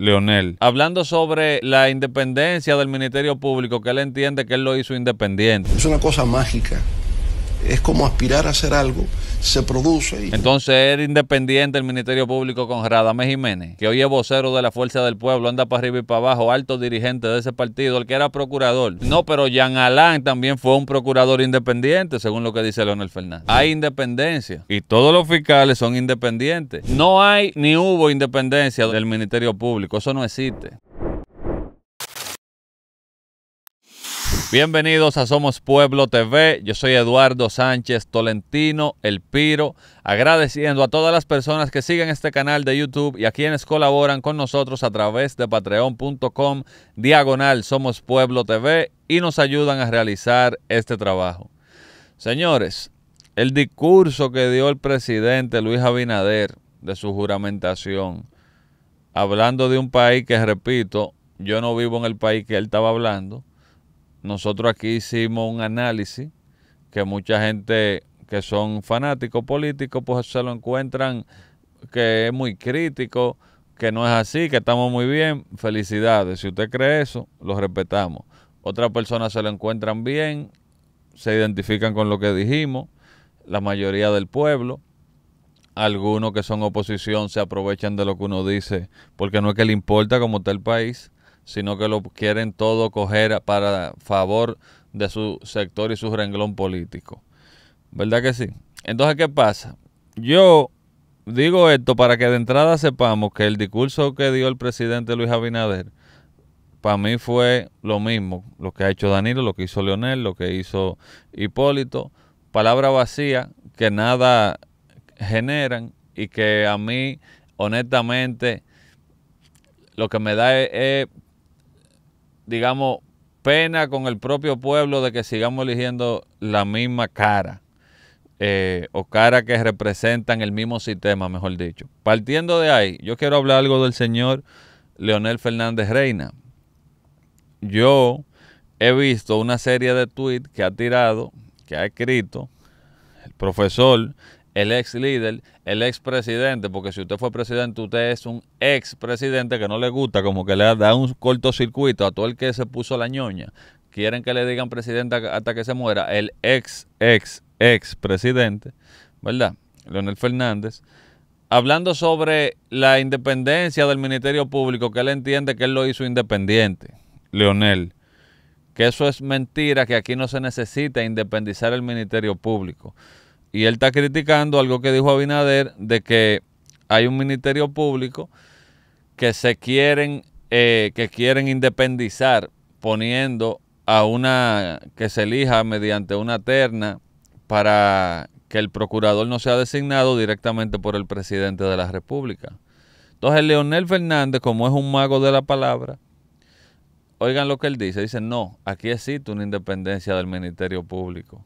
Leonel, hablando sobre la independencia del Ministerio Público, que él entiende que él lo hizo independiente. Es una cosa mágica es como aspirar a hacer algo, se produce. Entonces era independiente el Ministerio Público con Radamés Jiménez, que hoy es vocero de la Fuerza del Pueblo, anda para arriba y para abajo, alto dirigente de ese partido, el que era procurador. No, pero Jean Alain también fue un procurador independiente, según lo que dice Leonel Fernández. Hay independencia y todos los fiscales son independientes. No hay ni hubo independencia del Ministerio Público, eso no existe. Bienvenidos a Somos Pueblo TV. Yo soy Eduardo Sánchez Tolentino, El Piro, agradeciendo a todas las personas que siguen este canal de YouTube y a quienes colaboran con nosotros a través de patreon.com diagonal Somos Pueblo TV y nos ayudan a realizar este trabajo. Señores, el discurso que dio el presidente Luis Abinader de su juramentación, hablando de un país que, repito, yo no vivo en el país que él estaba hablando, nosotros aquí hicimos un análisis que mucha gente que son fanáticos políticos pues se lo encuentran que es muy crítico, que no es así, que estamos muy bien, felicidades. Si usted cree eso, lo respetamos. Otras personas se lo encuentran bien, se identifican con lo que dijimos, la mayoría del pueblo. Algunos que son oposición se aprovechan de lo que uno dice, porque no es que le importa cómo está el país sino que lo quieren todo coger para favor de su sector y su renglón político. ¿Verdad que sí? Entonces, ¿qué pasa? Yo digo esto para que de entrada sepamos que el discurso que dio el presidente Luis Abinader, para mí fue lo mismo, lo que ha hecho Danilo, lo que hizo Leonel, lo que hizo Hipólito, palabra vacía que nada generan y que a mí, honestamente, lo que me da es digamos, pena con el propio pueblo de que sigamos eligiendo la misma cara. Eh, o cara que representan el mismo sistema, mejor dicho. Partiendo de ahí, yo quiero hablar algo del señor Leonel Fernández Reina. Yo he visto una serie de tweets que ha tirado, que ha escrito el profesor el ex líder, el ex presidente, porque si usted fue presidente, usted es un ex presidente que no le gusta, como que le da un cortocircuito a todo el que se puso la ñoña. Quieren que le digan presidente hasta que se muera, el ex, ex, ex presidente, ¿verdad? Leonel Fernández, hablando sobre la independencia del Ministerio Público, que él entiende que él lo hizo independiente, Leonel que eso es mentira, que aquí no se necesita independizar el Ministerio Público. Y él está criticando algo que dijo Abinader de que hay un ministerio público que se quieren, eh, que quieren independizar poniendo a una que se elija mediante una terna para que el procurador no sea designado directamente por el presidente de la República. Entonces, Leonel Fernández, como es un mago de la palabra, oigan lo que él dice, dice, no, aquí existe una independencia del Ministerio Público.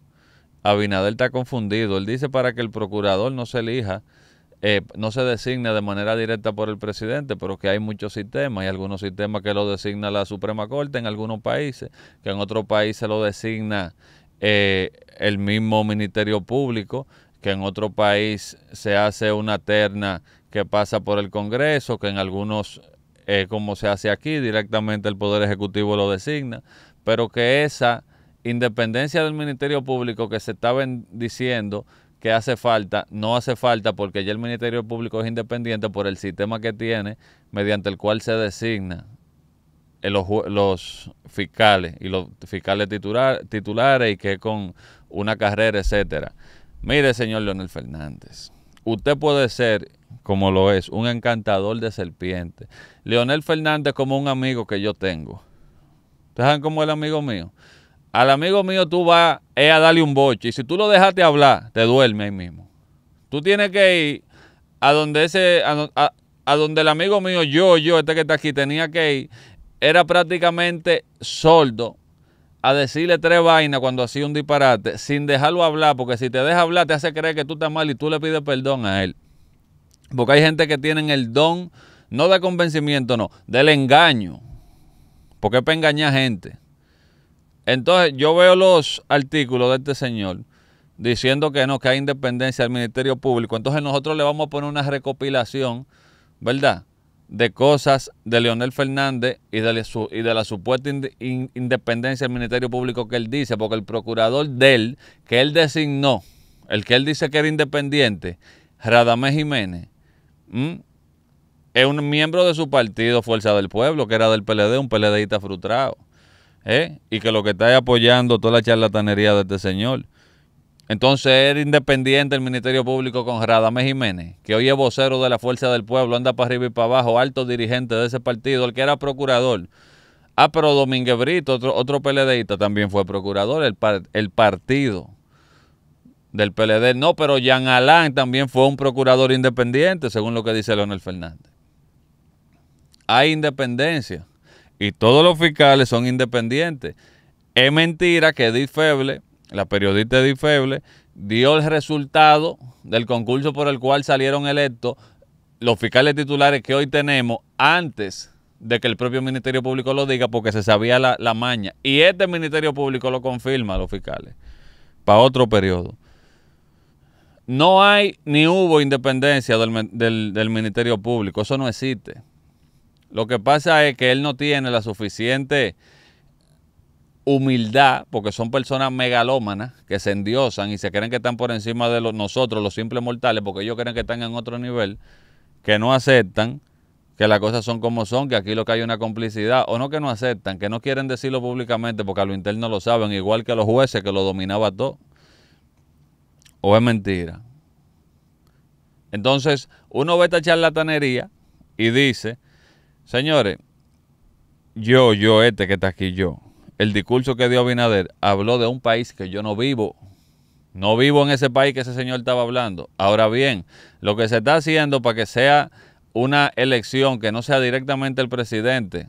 Abinader está confundido. Él dice para que el procurador no se elija, eh, no se designe de manera directa por el presidente, pero que hay muchos sistemas. Hay algunos sistemas que lo designa la Suprema Corte en algunos países, que en otros países lo designa eh, el mismo Ministerio Público, que en otro país se hace una terna que pasa por el Congreso, que en algunos, eh, como se hace aquí, directamente el Poder Ejecutivo lo designa, pero que esa independencia del Ministerio Público que se está diciendo que hace falta, no hace falta porque ya el Ministerio Público es independiente por el sistema que tiene mediante el cual se designa eh, los, fiscales y los fiscales titulares y que con una carrera, etcétera. Mire, señor Leonel Fernández, usted puede ser, como lo es, un encantador de serpientes. Leonel Fernández como un amigo que yo tengo. ¿Ustedes saben como el amigo mío? al amigo mío tú vas eh, a darle un boche y si tú lo dejaste hablar, te duerme ahí mismo. Tú tienes que ir a donde ese, a, donde el amigo mío, yo, yo, este que está aquí, tenía que ir, era prácticamente sordo a decirle tres vainas cuando hacía un disparate, sin dejarlo hablar, porque si te deja hablar te hace creer que tú estás mal y tú le pides perdón a él. Porque hay gente que tienen el don, no de convencimiento, no, del engaño. Porque es para engañar gente. Entonces yo veo los artículos de este señor diciendo que no, que hay independencia del Ministerio Público. Entonces nosotros le vamos a poner una recopilación, ¿verdad? De cosas de Leonel Fernández y de, la supuesta independencia del Ministerio Público que él dice, porque el procurador de él, que él designó, el que él dice que era independiente, Radamés Jiménez, es un miembro de su partido Fuerza del Pueblo, que era del PLD, un PLDista frustrado. ¿eh? y que lo que está apoyando toda la charlatanería de este señor. Entonces era independiente el Ministerio Público con Radamés Jiménez, que hoy es vocero de la Fuerza del Pueblo, anda para arriba y para abajo, alto dirigente de ese partido, el que era procurador. Ah, pero Domínguez Brito, otro, otro PLDista, también fue procurador, el, par, el partido del PLD. No, pero Jean Alain también fue un procurador independiente, según lo que dice Leonel Fernández. Hay independencia y todos los fiscales son independientes. Es mentira que Edith Feble, la periodista Edith Feble, dio el resultado del concurso por el cual salieron electos los fiscales titulares que hoy tenemos antes de que el propio Ministerio Público lo diga porque se sabía la, maña. Y este Ministerio Público lo confirma a los fiscales para otro periodo. No hay ni hubo independencia del Ministerio Público, eso no existe. Lo que pasa es que él no tiene la suficiente humildad, porque son personas megalómanas que se endiosan y se creen que están por encima de nosotros, los simples mortales, porque ellos creen que están en otro nivel, que no aceptan que las cosas son como son, que aquí lo que hay una complicidad, o no que no aceptan, que no quieren decirlo públicamente porque a lo interno lo saben, igual que los jueces que lo dominaba todo. ¿O es mentira? Entonces, uno ve esta charlatanería y dice, Señores, yo, yo, este que está aquí, yo, el discurso que dio Abinader habló de un país que yo no vivo. No vivo en ese país que ese señor estaba hablando. Ahora bien, lo que se está haciendo para que sea una elección que no sea directamente el presidente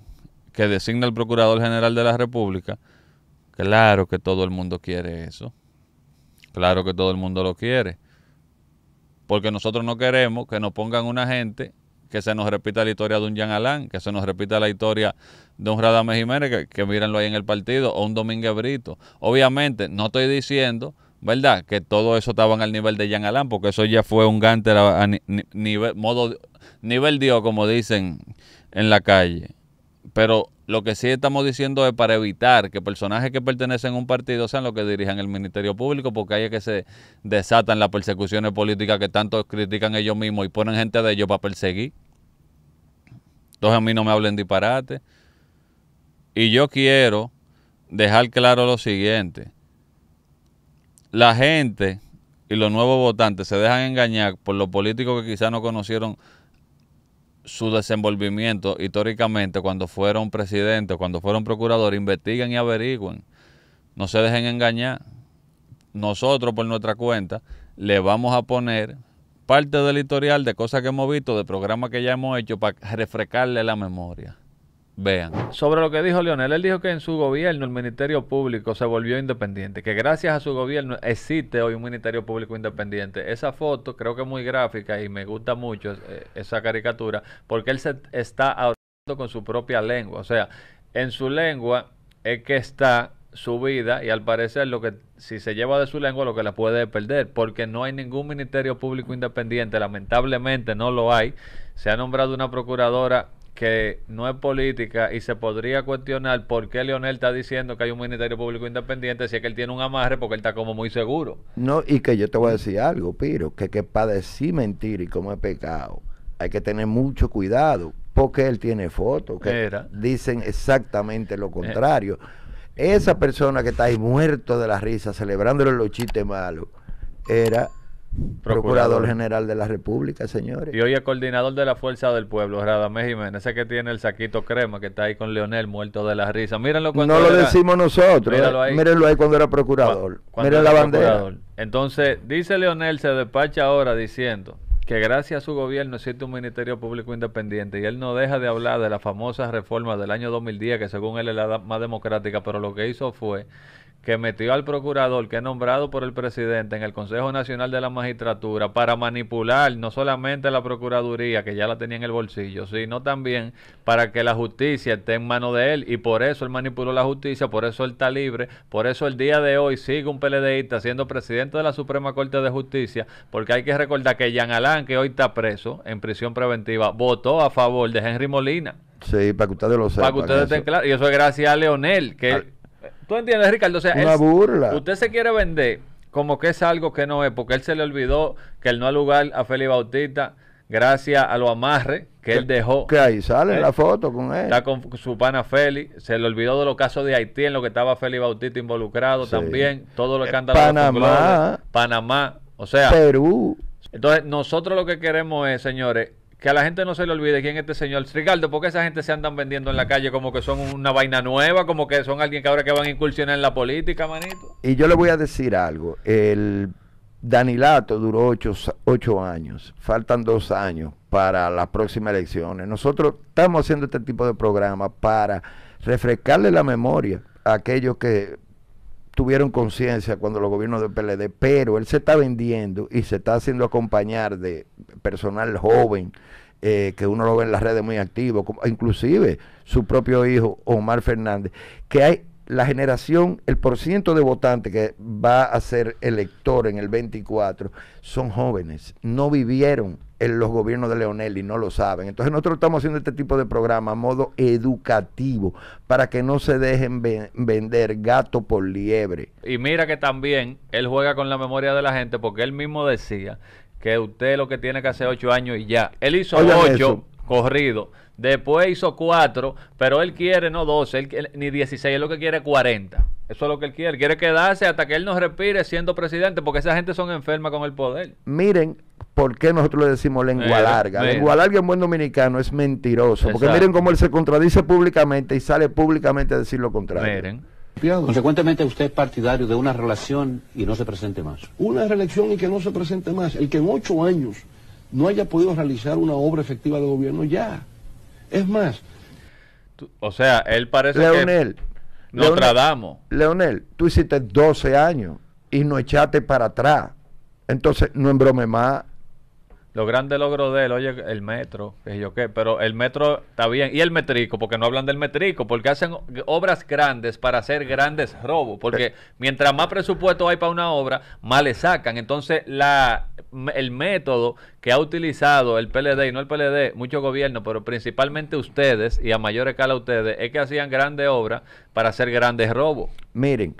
que designe el Procurador General de la República, claro que todo el mundo quiere eso. Claro que todo el mundo lo quiere. Porque nosotros no queremos que nos pongan una gente que se nos repita la historia de un Jean Alain, que se nos repita la historia de un Radame Jiménez, que, mírenlo ahí en el partido, o un Domínguez Brito. Obviamente, no estoy diciendo ¿verdad? Que todo eso estaban al nivel de Jean Alán, porque eso ya fue un Ganter a, nivel, modo, nivel Dios, como dicen en la calle. Pero lo que sí estamos diciendo es para evitar que personajes que pertenecen a un partido sean los que dirijan el Ministerio Público, porque ahí es que se desatan las persecuciones políticas que tanto critican ellos mismos y ponen gente de ellos para perseguir. Entonces a mí no me hablen disparate. Y yo quiero dejar claro lo siguiente. La gente y los nuevos votantes se dejan engañar por los políticos que quizás no conocieron su desenvolvimiento históricamente cuando fueron presidente, cuando fueron procurador, investiguen y averigüen. No se dejen engañar. Nosotros por nuestra cuenta le vamos a poner parte del historial de cosas que hemos visto, de programas que ya hemos hecho para refrescarle la memoria. Vean, sobre lo que dijo Leonel, él dijo que en su gobierno el Ministerio Público se volvió independiente, que gracias a su gobierno existe hoy un Ministerio Público independiente. Esa foto creo que es muy gráfica y me gusta mucho eh, esa caricatura, porque él se está hablando con su propia lengua, o sea, en su lengua es que está su vida y al parecer lo que si se lleva de su lengua lo que la puede perder porque no hay ningún ministerio público independiente lamentablemente no lo hay se ha nombrado una procuradora que no es política y se podría cuestionar por qué Leonel está diciendo que hay un Ministerio Público Independiente si es que él tiene un amarre porque él está como muy seguro. No, y que yo te voy a decir algo, Piro, que, que para decir mentira y como es pecado, hay que tener mucho cuidado porque él tiene fotos que dicen exactamente lo eh. contrario. Esa persona que está ahí muerto de la risa celebrándole los chistes malos era Procurador. General de la República, señores. Y hoy el coordinador de la Fuerza del Pueblo, Radamés Jiménez, ese que tiene el saquito crema que está ahí con Leonel, muerto de la risa. Mírenlo cuando No lo decimos nosotros. Eh. Mírenlo ahí. cuando era procurador. Miren la bandera. Procurador. Entonces, dice Leonel, se despacha ahora diciendo que gracias a su gobierno existe un Ministerio Público Independiente y él no deja de hablar de las famosas reformas del año 2010, que según él es la más democrática, pero lo que hizo fue que metió al procurador que es nombrado por el presidente en el Consejo Nacional de la Magistratura para manipular no solamente la Procuraduría, que ya la tenía en el bolsillo, sino también para que la justicia esté en mano de él y por eso él manipuló la justicia, por eso él está libre, por eso el día de hoy sigue un PLDista siendo presidente de la Suprema Corte de Justicia, porque hay que recordar que Jean Alain, que hoy está preso en prisión preventiva, votó a favor de Henry Molina. Sí, para que ustedes lo sepan. Para que ustedes estén claros. Y eso es gracias a Leonel, que... Ah. ¿Tú entiendes, Ricardo? O sea, Una burla. Usted se quiere vender como que es algo que no es, porque él se le olvidó que él no ha lugar a Félix Bautista gracias a lo amarre que él dejó. Que ahí sale eh, la foto con él. Está con su pana Félix. Se le olvidó de los casos de Haití en lo que estaba Félix Bautista involucrado también. Todo lo que eh, los Panamá. Panamá. O sea. Perú. Entonces, nosotros lo que queremos es, señores, que a la gente no se le olvide quién es este señor. Ricardo, ¿por qué esa gente se andan vendiendo en la calle como que son una vaina nueva, como que son alguien que ahora que van a incursionar en la política, manito? Y yo le voy a decir algo. El Danilato duró ocho, años. Faltan dos años para las próximas elecciones. Nosotros estamos haciendo este tipo de programa para refrescarle la memoria a aquellos que tuvieron conciencia cuando los gobiernos del PLD, pero él se está vendiendo y se está haciendo acompañar de personal joven, eh, que uno lo ve en las redes muy activo, inclusive su propio hijo Omar Fernández, que hay la generación, el porcentaje de votantes que va a ser elector en el 24 son jóvenes, no vivieron en los gobiernos de Leonel y no lo saben. Entonces nosotros estamos haciendo este tipo de programa a modo educativo para que no se dejen vender gato por liebre. Y mira que también él juega con la memoria de la gente porque él mismo decía que usted lo que tiene que hacer ocho años y ya. Él hizo ocho corrido. Después hizo cuatro, pero él quiere no 12, ni 16, es lo que quiere 40. Eso es lo que él quiere. Quiere quedarse hasta que él nos respire siendo presidente, porque esa gente son enfermas con el poder. Miren, ¿por qué nosotros le decimos lengua eh, larga? Lengua larga en buen dominicano es mentiroso. Porque miren cómo él se contradice públicamente y sale públicamente a decir lo contrario. Miren. Consecuentemente, usted es partidario de una relación y no se presente más. Una reelección y que no se presente más. El que en ocho años no haya podido realizar una obra efectiva de gobierno ya. Es más. o sea, él parece Leonel, que. Leonel, Leonel, tú hiciste 12 años y no echaste para atrás. Entonces, no embrome más lo grandes logro de él, oye, el metro, que yo qué, pero el metro está bien. Y el metrico, porque no hablan del metrico, porque hacen obras grandes para hacer grandes robos. Porque mientras más presupuesto hay para una obra, más le sacan. Entonces, el método que ha utilizado el PLD, y no el PLD, muchos gobiernos, pero principalmente ustedes, y a mayor escala ustedes, es que hacían grandes obras para hacer grandes robos. Miren,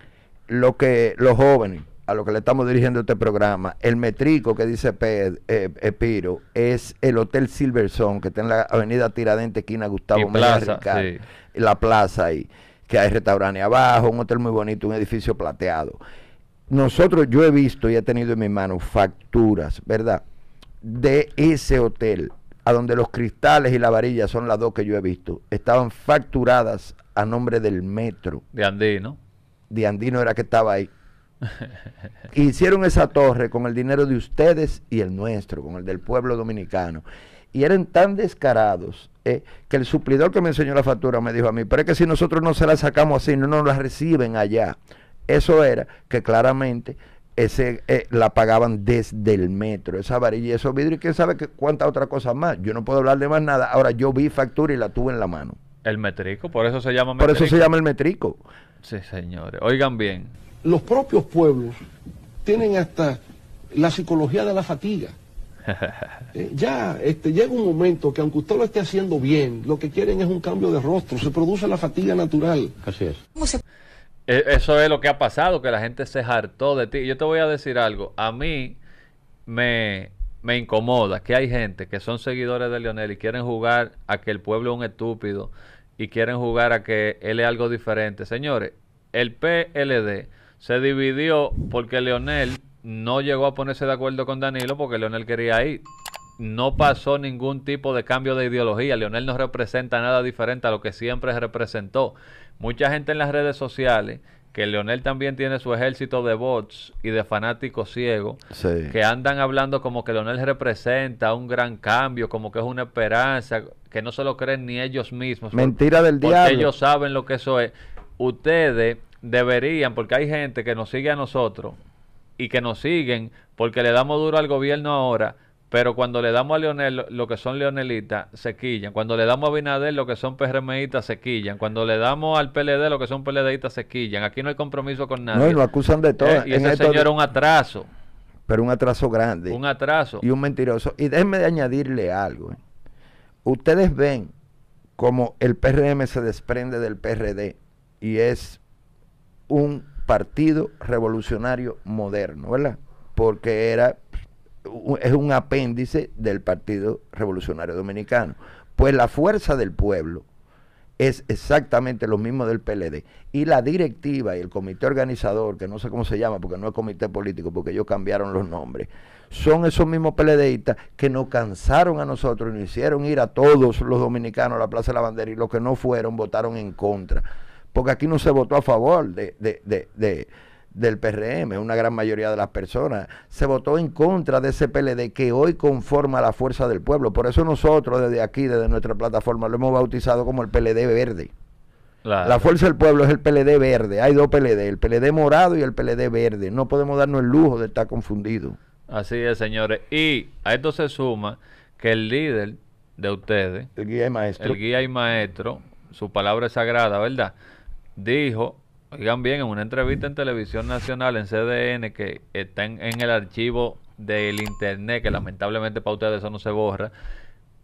lo que los jóvenes a lo que le estamos dirigiendo este programa, el metrico que dice Ped, eh, eh, es el Hotel Silverson, que está en la avenida Tiradentes, esquina Gustavo Marca, la plaza ahí, que hay restaurante abajo, un hotel muy bonito, un edificio plateado. Nosotros, yo he visto y he tenido en mis manos facturas, ¿verdad? De ese hotel, a donde los cristales y la varilla son las dos que yo he visto, estaban facturadas a nombre del metro. De Andino. De Andino era que estaba ahí Hicieron esa torre con el dinero de ustedes y el nuestro, con el del pueblo dominicano. Y eran tan descarados eh, que el suplidor que me enseñó la factura me dijo a mí, pero es que si nosotros no se la sacamos así, no nos la reciben allá. Eso era que claramente ese, eh, la pagaban desde el metro, esa varilla, esos vidrios, y quién sabe que, cuántas otras cosas más. Yo no puedo hablar de más nada. Ahora yo vi factura y la tuve en la mano. El metrico, por eso se llama metrico. Por eso se llama el metrico. Sí, señores. Oigan bien los propios pueblos tienen hasta la psicología de la fatiga. Eh, ya este, llega un momento que aunque usted lo esté haciendo bien, lo que quieren es un cambio de rostro, se produce la fatiga natural. Así es. E, eso es lo que ha pasado, que la gente se hartó de ti. Yo te voy a decir algo, a mí me, me incomoda que hay gente que son seguidores de Lionel y quieren jugar a que el pueblo es un estúpido y quieren jugar a que él es algo diferente. Señores, el PLD se dividió porque Leonel no llegó a ponerse de acuerdo con Danilo porque Leonel quería ir. No pasó ningún tipo de cambio de ideología. Leonel no representa nada diferente a lo que siempre representó. Mucha gente en las redes sociales que Leonel también tiene su ejército de bots y de fanáticos ciegos que andan hablando como que Leonel representa un gran cambio, como que es una esperanza, que no se lo creen ni ellos mismos. Mentira del diablo. Porque ellos saben lo que eso es. Ustedes deberían, porque hay gente que nos sigue a nosotros y que nos siguen porque le damos duro al gobierno ahora, pero cuando le damos a Leonel lo que son leonelitas, se quillan. Cuando le damos a Binader lo que son PRMistas, se quillan. Cuando le damos al PLD lo que son PLDistas, se quillan. Aquí no hay compromiso con nadie. No, y lo acusan de todo. Eh, y ese señor es un atraso. Pero un atraso grande. Un atraso. Y un mentiroso. Y déjenme de añadirle algo. Eh. Ustedes ven como el PRM se desprende del PRD y es un partido revolucionario moderno, ¿verdad? Porque era es un apéndice del Partido Revolucionario Dominicano. Pues la fuerza del pueblo es exactamente lo mismo del PLD. Y la directiva y el comité organizador, que no sé cómo se llama, porque no es comité político, porque ellos cambiaron los nombres, son esos mismos PLDistas que nos cansaron a nosotros, nos hicieron ir a todos los dominicanos a la Plaza de la Bandera y los que no fueron votaron en contra porque aquí no se votó a favor de, del PRM, una gran mayoría de las personas, se votó en contra de ese PLD que hoy conforma la fuerza del pueblo. Por eso nosotros desde aquí, desde nuestra plataforma, lo hemos bautizado como el PLD verde. La, fuerza del pueblo es el PLD verde. Hay dos PLD, el PLD morado y el PLD verde. No podemos darnos el lujo de estar confundidos. Así es, señores. Y a esto se suma que el líder de ustedes, maestro, el guía y maestro su palabra es sagrada, ¿verdad? dijo, oigan bien, en una entrevista en televisión nacional, en CDN, que está en, el archivo del internet, que lamentablemente para ustedes eso no se borra,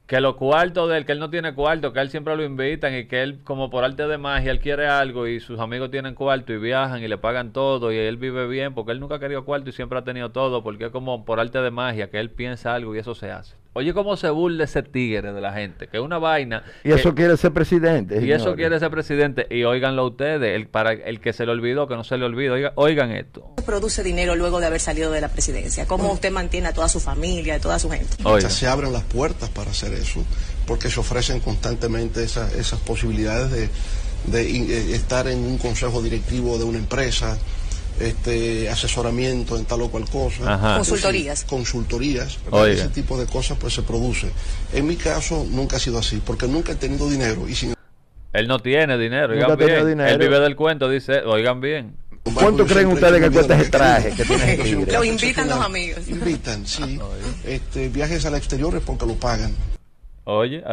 que los cuartos de él, que él no tiene cuarto, que él siempre lo invitan y que él, como por arte de magia, él quiere algo y sus amigos tienen cuarto y viajan y le pagan todo y él vive bien porque él nunca ha querido cuarto y siempre ha tenido todo porque es como por arte de magia que él piensa algo y eso se hace. Oye, cómo se burla ese tigre de la gente, que es una vaina. Y eso quiere ser presidente. Y eso quiere ser presidente. Y óiganlo ustedes, el, para el que se le olvidó, que no se le olvidó, oigan, oigan esto. Produce dinero luego de haber salido de la presidencia. ¿Cómo usted mantiene a toda su familia, a toda su gente? Se abren las puertas para hacer eso, porque se ofrecen constantemente esas, posibilidades de eh, estar en un consejo directivo de una empresa este asesoramiento en tal o cual cosa. Consultorías. consultorías. Ese tipo de cosas pues se produce. En mi caso nunca ha sido así, porque nunca he tenido dinero y sin él no tiene dinero, Él vive del cuento, dice, oigan bien. ¿Cuánto creen ustedes que cuesta ese traje? Lo invitan los amigos. Invitan, sí. Ah, este, viajes al exterior es porque lo pagan. Oye,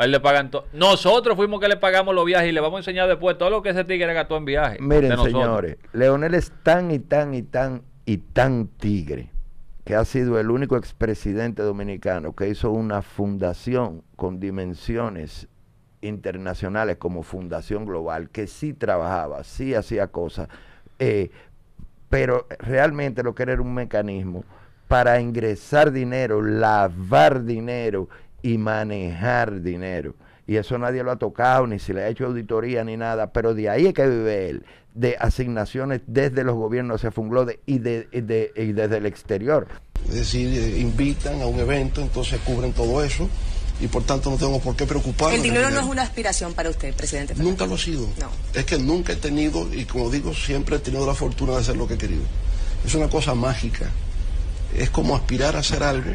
él le pagan todo. Nosotros fuimos que le pagamos los viajes y le vamos a enseñar después todo lo que ese tigre gastó en viaje. Miren, señores, Leonel es tan y tan y tan y tan tigre que ha sido el único expresidente dominicano que hizo una fundación con dimensiones internacionales como Fundación Global, que sí trabajaba, sí hacía cosas, eh, pero realmente lo que era, era un mecanismo para ingresar dinero, lavar dinero y manejar dinero. Y eso nadie lo ha tocado, ni se le ha hecho auditoría, ni nada. Pero de ahí es que vive él, de asignaciones desde los gobiernos se fungló y, de, y, desde el exterior. Es decir, eh, invitan a un evento, entonces cubren todo eso y por tanto no tengo por qué preocuparnos. El dinero no es una aspiración para usted, presidente. Nunca lo ha sido. Es que nunca he tenido, y como digo, siempre he tenido la fortuna de hacer lo que he querido. Es una cosa mágica es como aspirar a hacer algo.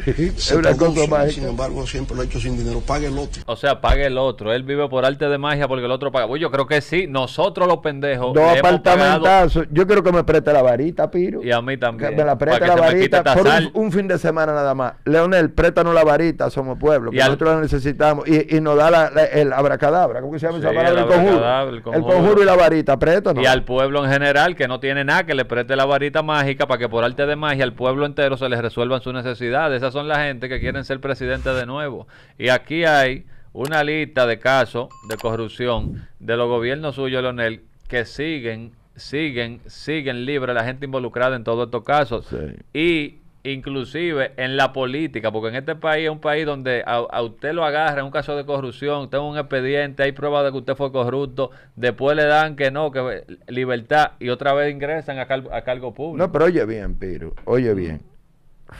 sin embargo, siempre lo he hecho sin dinero. Pague el otro. O sea, pague el otro. Él vive por arte de magia porque el otro paga. yo creo que sí. Nosotros los pendejos. Dos apartamentazos. Yo quiero que me preste la varita, Piro. Y a mí también. me la preste la varita por un, fin de semana nada más. Leonel, préstanos la varita, somos pueblo. Que y nosotros la necesitamos. Y, y, nos da la, el abracadabra. ¿Cómo se llama esa palabra? El, conjuro. el, conjuro. y la varita. Préstanos. Y al pueblo en general que no tiene nada, que le preste la varita mágica para que por arte de magia el pueblo entero se les resuelvan sus necesidades. Esas son la gente que quieren ser presidente de nuevo. Y aquí hay una lista de casos de corrupción de los gobiernos suyos, Leonel, que siguen, siguen, siguen libre la gente involucrada en todos estos casos. Y inclusive en la política, porque en este país es un país donde a, usted lo agarra en un caso de corrupción, tengo un expediente, hay pruebas de que usted fue corrupto, después le dan que no, que libertad, y otra vez ingresan a, cargo público. No, pero oye bien, Piro, oye bien.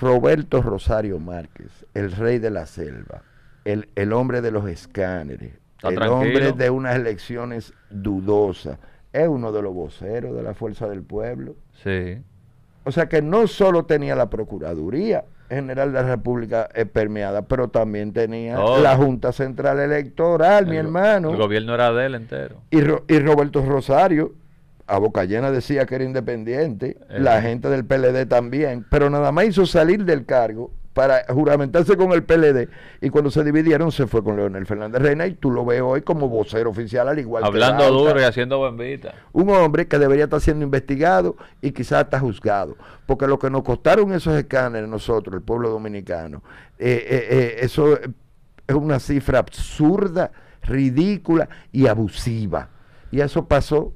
Roberto Rosario Márquez, el rey de la selva, el, el hombre de los escáneres, el hombre de unas elecciones dudosas, es uno de los voceros de la Fuerza del Pueblo. Sí. O sea que no solo tenía la Procuraduría General de la República eh, permeada, pero también tenía oh. la Junta Central Electoral, mi hermano. El gobierno era de él entero. Y, y Roberto Rosario a Boca Llena decía que era independiente, eh. la gente del PLD también, pero nada más hizo salir del cargo para juramentarse con el PLD y cuando se dividieron se fue con Leonel Fernández Reina y tú lo ves hoy como vocero oficial al igual Hablando duro y haciendo buen Un hombre que debería estar siendo investigado y quizás hasta juzgado, porque lo que nos costaron esos escáneres nosotros, el pueblo dominicano, eh, eh, eso es una cifra absurda, ridícula y abusiva. Y eso pasó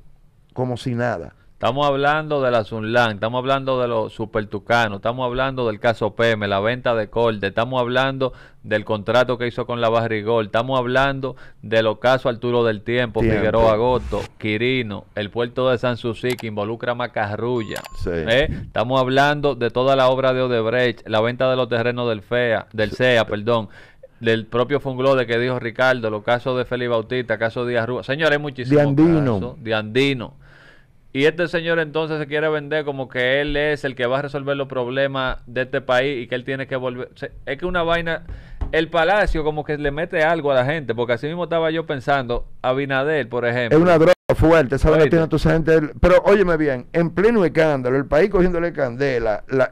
como si nada. Estamos hablando de la Sunland, estamos hablando de los Super supertucanos, estamos hablando del caso PM, la venta de corte, estamos hablando del contrato que hizo con la Barrigol, estamos hablando de los casos Arturo del Tiempo, Figueroa Agosto, Quirino, el puerto de San Susi que involucra a Macarrulla. ¿eh? Estamos hablando de toda la obra de Odebrecht, la venta de los terrenos del FEA, del CEA, perdón del propio Funglode que dijo Ricardo, los casos de Feli Bautista, caso de Díaz Rúa. Señores, muchísimos de Andino. De Andino. Y este señor entonces se quiere vender como que él es el que va a resolver los problemas de este país y que él tiene que volver. es que una vaina, el palacio como que le mete algo a la gente, porque así mismo estaba yo pensando, Abinader, por ejemplo. Es una droga fuerte, esa que tiene tu gente. Pero óyeme bien, en pleno escándalo, el país cogiéndole candela, la,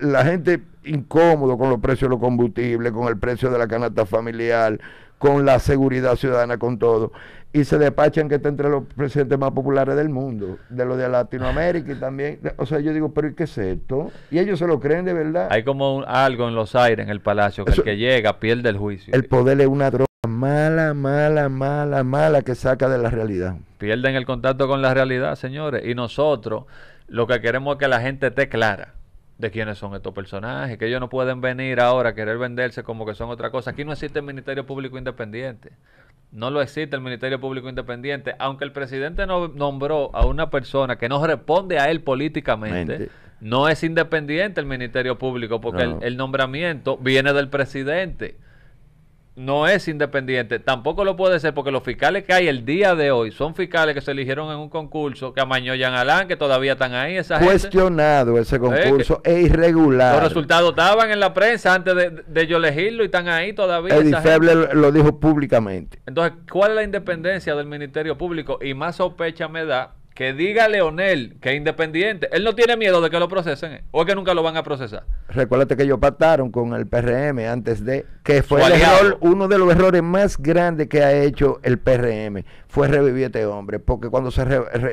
la gente incómodo con los precios de los combustibles, con el precio de la canasta familiar, con la seguridad ciudadana, con todo y se despachan que está entre los presidentes más populares del mundo, de los de Latinoamérica y también. O sea, yo digo, pero ¿y qué es esto? Y ellos se lo creen de verdad. Hay como algo en los aires, en el palacio, que el que llega pierde el juicio. El poder es una droga mala, mala, mala, mala que saca de la realidad. Pierden el contacto con la realidad, señores. Y nosotros lo que queremos es que la gente esté clara de quiénes son estos personajes, que ellos no pueden venir ahora a querer venderse como que son otra cosa. Aquí no existe el Ministerio Público Independiente no lo existe el Ministerio Público Independiente, aunque el presidente no nombró a una persona que no responde a él políticamente, no es independiente el Ministerio Público, porque el, nombramiento viene del presidente no es independiente, tampoco lo puede ser porque los fiscales que hay el día de hoy son fiscales que se eligieron en un concurso que amañó Jean Alán, que todavía están ahí. Esa Cuestionado ese concurso es, irregular. Los resultados estaban en la prensa antes de, de yo elegirlo y están ahí todavía. El Feble lo dijo públicamente. Entonces, ¿cuál es la independencia del Ministerio Público? Y más sospecha me da que diga Leonel que es independiente, él no tiene miedo de que lo procesen eh, o es que nunca lo van a procesar. Recuérdate que ellos pactaron con el PRM antes de que fue uno de los errores más grandes que ha hecho el PRM fue revivir a este hombre, porque cuando se,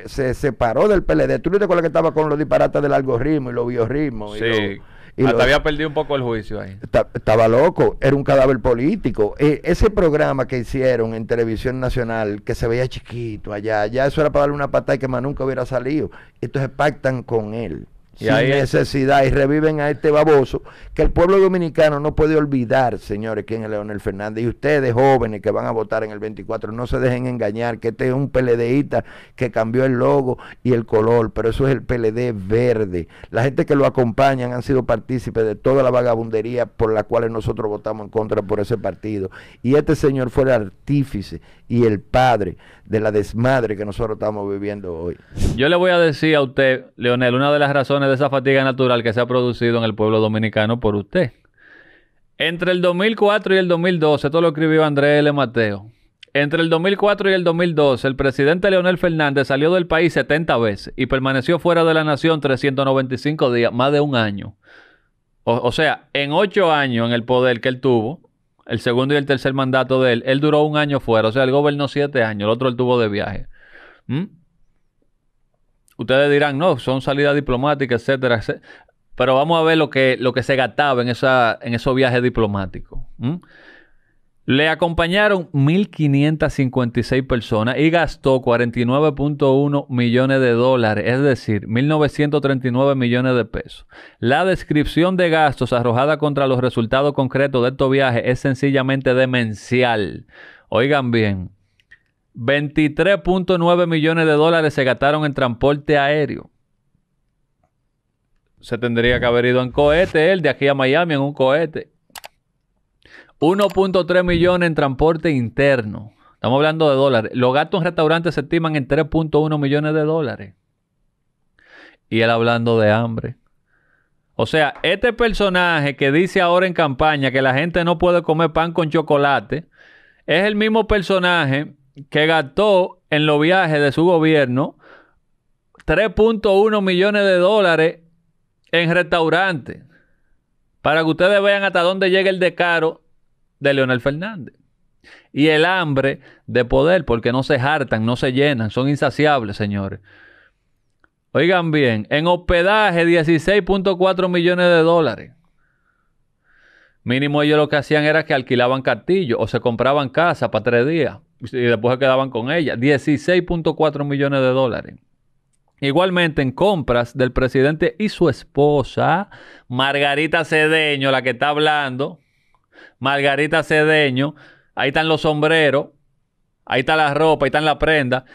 se separó del PLD, tú no te acuerdas que estaba con los disparatas del algoritmo y los biorritmos. Sí, y había perdido un poco el juicio ahí. Estaba loco, era un cadáver político. E, ese programa que hicieron en televisión nacional, que se veía chiquito allá, ya eso era para darle una patada y que más nunca hubiera salido. Entonces pactan con él y sin necesidad y reviven a este baboso que el pueblo dominicano no puede olvidar, señores, quién es Leonel Fernández. Y ustedes jóvenes que van a votar en el 24, no se dejen engañar, que este es un PLDista que cambió el logo y el color, pero eso es el PLD verde. La gente que lo acompañan han sido partícipes de toda la vagabundería por la cual nosotros votamos en contra por ese partido. Y este señor fue el artífice y el padre de la desmadre que nosotros estamos viviendo hoy. Yo le voy a decir a usted, Leonel, una de las razones de esa fatiga natural que se ha producido en el pueblo dominicano por usted. Entre el 2004 y el 2012, esto lo escribió Andrés L. Mateo. Entre el 2004 y el 2012, el presidente Leonel Fernández salió del país 70 veces y permaneció fuera de la nación 395 días, más de un año. O, o sea, en ocho años en el poder que él tuvo, el segundo y el tercer mandato de él. Él duró un año fuera, o sea, el gobernó siete años, el otro él tuvo de viaje. ¿Mm? Ustedes dirán, no, son salidas diplomáticas, etcétera, etcétera. Pero vamos a ver lo que, lo que se gastaba en, esa, en esos viajes diplomáticos. ¿Mm? Le acompañaron 1.556 personas y gastó 49.1 millones de dólares, es decir, 1.939 millones de pesos. La descripción de gastos arrojada contra los resultados concretos de estos viajes es sencillamente demencial. Oigan bien, 23.9 millones de dólares se gastaron en transporte aéreo. Se tendría que haber ido en cohete él de aquí a Miami en un cohete. 1.3 millones en transporte interno. Estamos hablando de dólares. Los gastos en restaurantes se estiman en 3.1 millones de dólares. Y él hablando de hambre. O sea, este personaje que dice ahora en campaña que la gente no puede comer pan con chocolate, es el mismo personaje que gastó en los viajes de su gobierno 3.1 millones de dólares en restaurantes. Para que ustedes vean hasta dónde llega el decaro de Leonel Fernández. Y el hambre de poder, porque no se hartan, no se llenan, son insaciables, señores. Oigan bien, en hospedaje 16.4 millones de dólares. Mínimo ellos lo que hacían era que alquilaban castillos o se compraban casa para tres días y después se quedaban con ella. 16.4 millones de dólares. Igualmente en compras del presidente y su esposa, Margarita Cedeño, la que está hablando, Margarita Cedeño, ahí están los sombreros, ahí está la ropa, ahí está la prenda.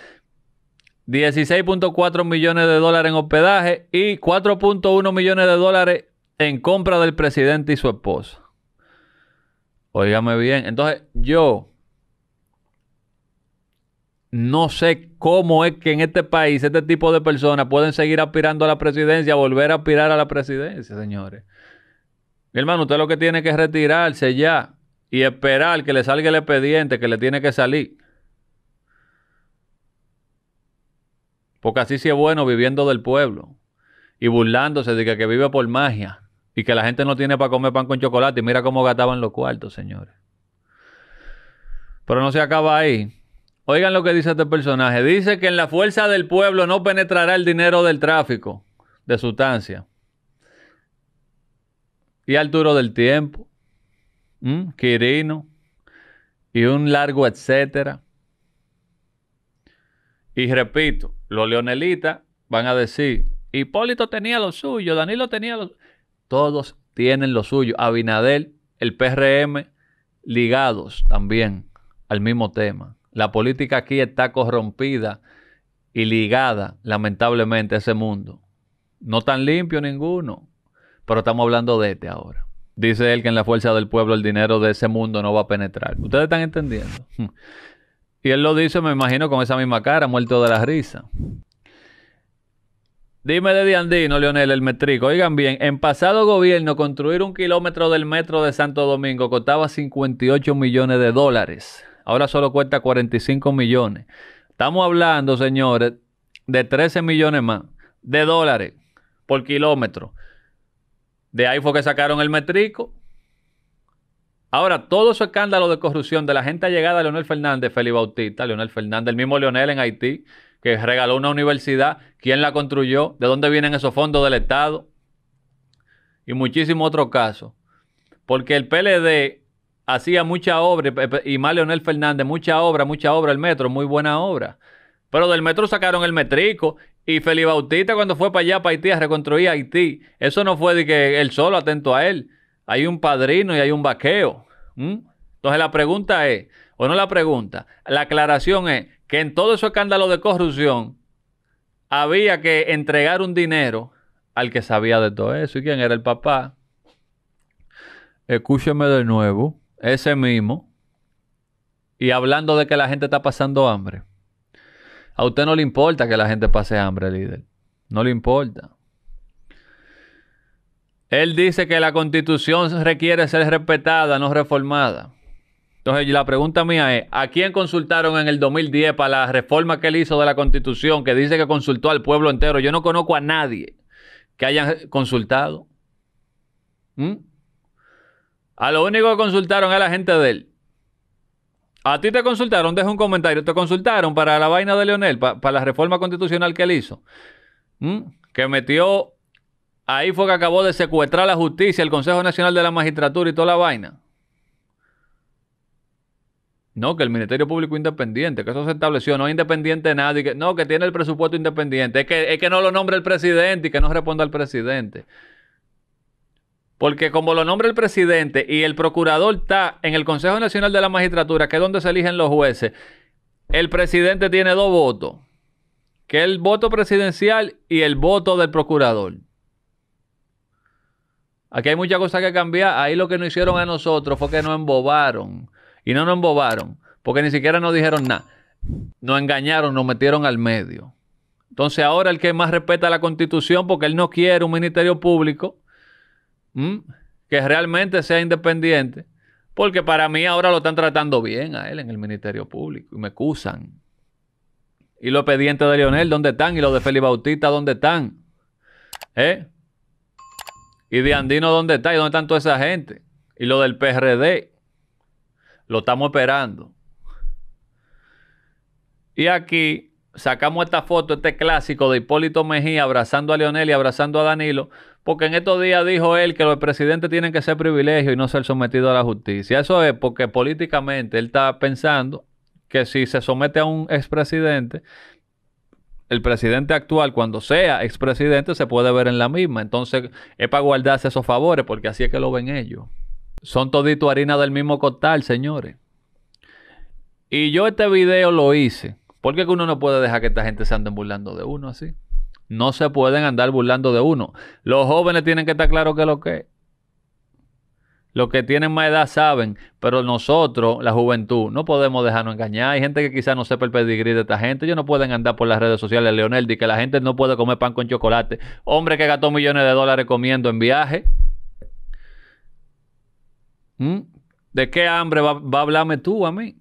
16.4 millones de dólares en hospedaje y 4.1 millones de dólares en compra del presidente y su esposa. Óigame bien. Entonces, yo no sé cómo es que en este país este tipo de personas pueden seguir aspirando a la presidencia, volver a aspirar a la presidencia, señores hermano, usted lo que tiene que retirarse ya y esperar que le salga el expediente que le tiene que salir. Porque así sí es bueno viviendo del pueblo y burlándose de que, vive por magia y que la gente no tiene para comer pan con chocolate. Y mira cómo gastaban los cuartos, señores. Pero no se acaba ahí. Oigan lo que dice este personaje. Dice que en la fuerza del pueblo no penetrará el dinero del tráfico de sustancia y al duro del Tiempo, Quirino, y un largo etcétera. Y repito, los leonelitas van a decir, Hipólito tenía lo suyo, Danilo tenía lo suyo. Todos tienen lo suyo. Abinadel, el PRM, ligados también al mismo tema. La política aquí está corrompida y ligada, lamentablemente, a ese mundo. No tan limpio ninguno. Pero estamos hablando de este ahora. Dice él que en la fuerza del pueblo el dinero de ese mundo no va a penetrar. ¿Ustedes están entendiendo? Y él lo dice, me imagino, con esa misma cara, muerto de la risa. Dime de Diandino, Leonel, el metrico. Oigan bien, en pasado gobierno construir un kilómetro del metro de Santo Domingo costaba 58 millones de dólares. Ahora solo cuesta 45 millones. Estamos hablando, señores, de 13 millones más de dólares por kilómetro. De ahí fue que sacaron el metrico. Ahora, todo su escándalo de corrupción de la gente llegada a Leonel Fernández, Félix Bautista, Leonel Fernández, el mismo Leonel en Haití, que regaló una universidad, quién la construyó, de dónde vienen esos fondos del Estado y muchísimos otros casos. Porque el PLD hacía mucha obra, y más Leonel Fernández, mucha obra, mucha obra, el metro, muy buena obra. Pero del metro sacaron el metrico y Felipe Bautista cuando fue para allá, para Haití, a reconstruir Haití, eso no fue de que él solo atento a él. Hay un padrino y hay un vaqueo. Entonces la pregunta es, o no la pregunta, la aclaración es que en todo ese escándalo de corrupción había que entregar un dinero al que sabía de todo eso. ¿Y quién era el papá? Escúcheme de nuevo, ese mismo. Y hablando de que la gente está pasando hambre. A usted no le importa que la gente pase hambre, líder. No le importa. Él dice que la constitución requiere ser respetada, no reformada. Entonces la pregunta mía es, ¿a quién consultaron en el 2010 para la reforma que él hizo de la constitución, que dice que consultó al pueblo entero? Yo no conozco a nadie que hayan consultado. ¿Mm? A lo único que consultaron es la gente de él. A ti te consultaron, deja un comentario, te consultaron para la vaina de Leonel, para la reforma constitucional que él hizo, mm, que metió, ahí fue que acabó de secuestrar la justicia, el Consejo Nacional de la Magistratura y toda la vaina. No, que el Ministerio Público Independiente, que eso se estableció, no es independiente nadie, que, no, que tiene el presupuesto independiente, es que, es que no lo nombre el presidente y que no responda al presidente. Porque como lo nombra el presidente y el procurador está en el Consejo Nacional de la Magistratura, que es donde se eligen los jueces, el presidente tiene dos votos, que es el voto presidencial y el voto del procurador. Aquí hay muchas cosas que cambiar. Ahí lo que nos hicieron a nosotros fue que nos embobaron. Y no nos embobaron, porque ni siquiera nos dijeron nada. Nos engañaron, nos metieron al medio. Entonces ahora el que más respeta la constitución, porque él no quiere un ministerio público, Mm, que realmente sea independiente, porque para mí ahora lo están tratando bien a él en el Ministerio Público y me excusan. ¿Y los expedientes de Leonel dónde están? ¿Y los de Felipe Bautista dónde están? ¿Eh? ¿Y de Andino dónde está? ¿Y dónde están toda esa gente? ¿Y lo del PRD? Lo estamos esperando. Y aquí sacamos esta foto, este clásico de Hipólito Mejía abrazando a Leonel y abrazando a Danilo, porque en estos días dijo él que los presidentes tienen que ser privilegios y no ser sometidos a la justicia. Eso es porque políticamente él está pensando que si se somete a un expresidente, el presidente actual, cuando sea expresidente, se puede ver en la misma. Entonces, es para guardarse esos favores, porque así es que lo ven ellos. Son todito harina del mismo costal, señores. Y yo este video lo hice. Porque uno no puede dejar que esta gente se ande burlando de uno así. No se pueden andar burlando de uno. Los jóvenes tienen que estar claros que lo que Los que tienen más edad saben, pero nosotros, la juventud, no podemos dejarnos engañar. Hay gente que quizás no sepa el pedigrí de esta gente. Ellos no pueden andar por las redes sociales, Leonel, de que la gente no puede comer pan con chocolate. Hombre que gastó millones de dólares comiendo en viaje. ¿Mm? ¿De qué hambre va, va, a hablarme tú a mí?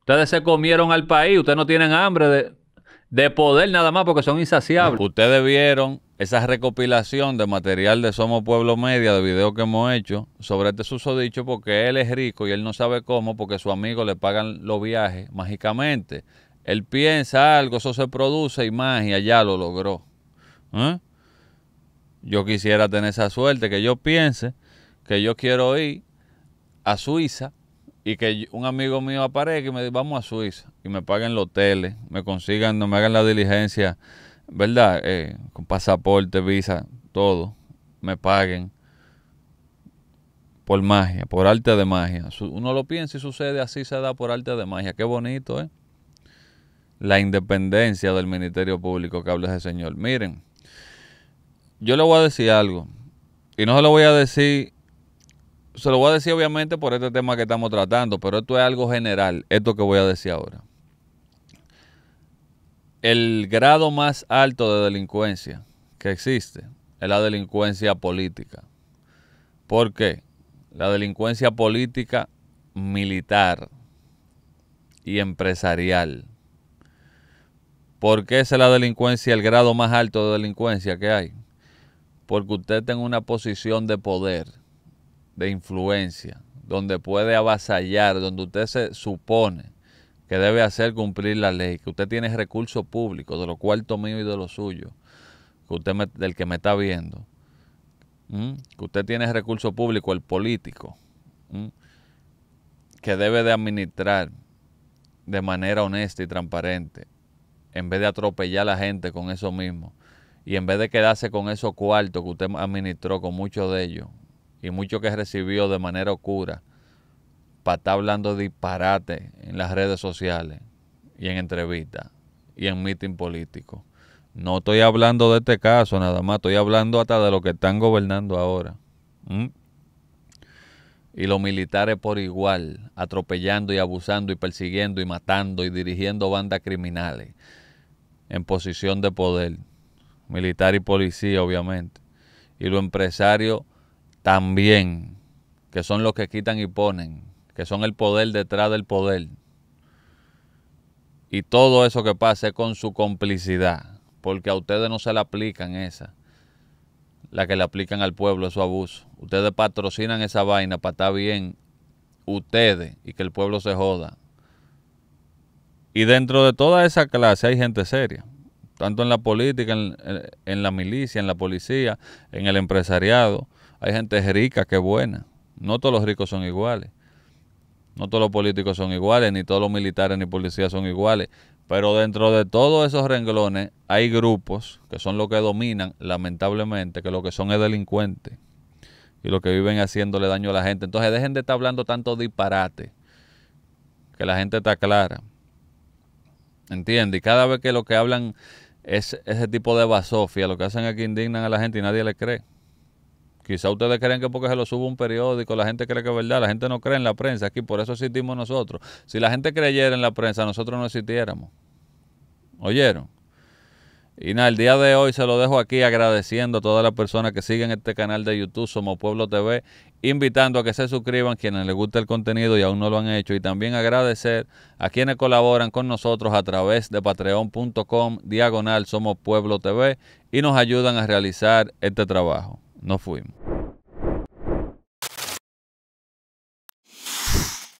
Ustedes se comieron al país, ustedes no tienen hambre de de poder nada más porque son insaciables. Ustedes vieron esa recopilación de material de Somos Pueblo Media, de videos que hemos hecho sobre este susodicho porque él es rico y él no sabe cómo porque su amigo le pagan los viajes mágicamente. Él piensa algo, eso se produce y magia, ya lo logró. ¿eh? Yo quisiera tener esa suerte, que yo piense que yo quiero ir a Suiza y que un amigo mío aparezca y me diga, vamos a Suiza que me paguen los hoteles, me consigan, no me hagan la diligencia, ¿verdad? Eh, con pasaporte, visa, todo, me paguen por magia, por arte de magia. Uno lo piensa y sucede así, se da por arte de magia. Qué bonito, ¿eh? La independencia del Ministerio Público que habla ese señor. Miren, yo le voy a decir algo. Y no se lo voy a decir, se lo voy a decir obviamente por este tema que estamos tratando, pero esto es algo general, esto que voy a decir ahora el grado más alto de delincuencia que existe es la delincuencia política. ¿Por qué? La delincuencia política militar y empresarial. ¿Por qué es la delincuencia, el grado más alto de delincuencia que hay? Porque usted está una posición de poder, de influencia, donde puede avasallar, donde usted se supone que debe hacer cumplir la ley, que usted tiene recursos públicos, de los cuartos míos y de los suyos, que usted del que me está viendo, que usted tiene recurso público el político, que debe de administrar de manera honesta y transparente, en vez de atropellar a la gente con eso mismo, y en vez de quedarse con esos cuartos que usted administró, con muchos de ellos, y muchos que recibió de manera oscura, para estar hablando disparate en las redes sociales y en entrevistas y en mitin político. No estoy hablando de este caso nada más, estoy hablando hasta de lo que están gobernando ahora. ¿Mm? Y los militares por igual, atropellando y abusando y persiguiendo y matando y dirigiendo bandas criminales en posición de poder, militar y policía obviamente. Y los empresarios también, que son los que quitan y ponen que son el poder detrás del poder. Y todo eso que pase con su complicidad, porque a ustedes no se le aplican esa, la que le aplican al pueblo, su abuso. Ustedes patrocinan esa vaina para estar bien ustedes y que el pueblo se joda. Y dentro de toda esa clase hay gente seria, tanto en la política, en, en, la milicia, en la policía, en el empresariado. Hay gente rica que buena. No todos los ricos son iguales. No todos los políticos son iguales, ni todos los militares ni policías son iguales. Pero dentro de todos esos renglones hay grupos que son los que dominan, lamentablemente, que lo que son es delincuentes y lo que viven haciéndole daño a la gente. Entonces dejen de estar hablando tanto disparate, que la gente está clara. ¿Entiendes? Y cada vez que lo que hablan es ese tipo de basofia, lo que hacen es que indignan a la gente y nadie le cree. Quizá ustedes creen que porque se lo sube un periódico, la gente cree que es verdad, la gente no cree en la prensa aquí, por eso existimos nosotros. Si la gente creyera en la prensa, nosotros no existiéramos. ¿Oyeron? Y nada, el día de hoy se lo dejo aquí agradeciendo a todas las personas que siguen este canal de YouTube Somos Pueblo TV, invitando a que se suscriban quienes les gusta el contenido y aún no lo han hecho. Y también agradecer a quienes colaboran con nosotros a través de patreon.com diagonal Somos Pueblo TV y nos ayudan a realizar este trabajo. fuimos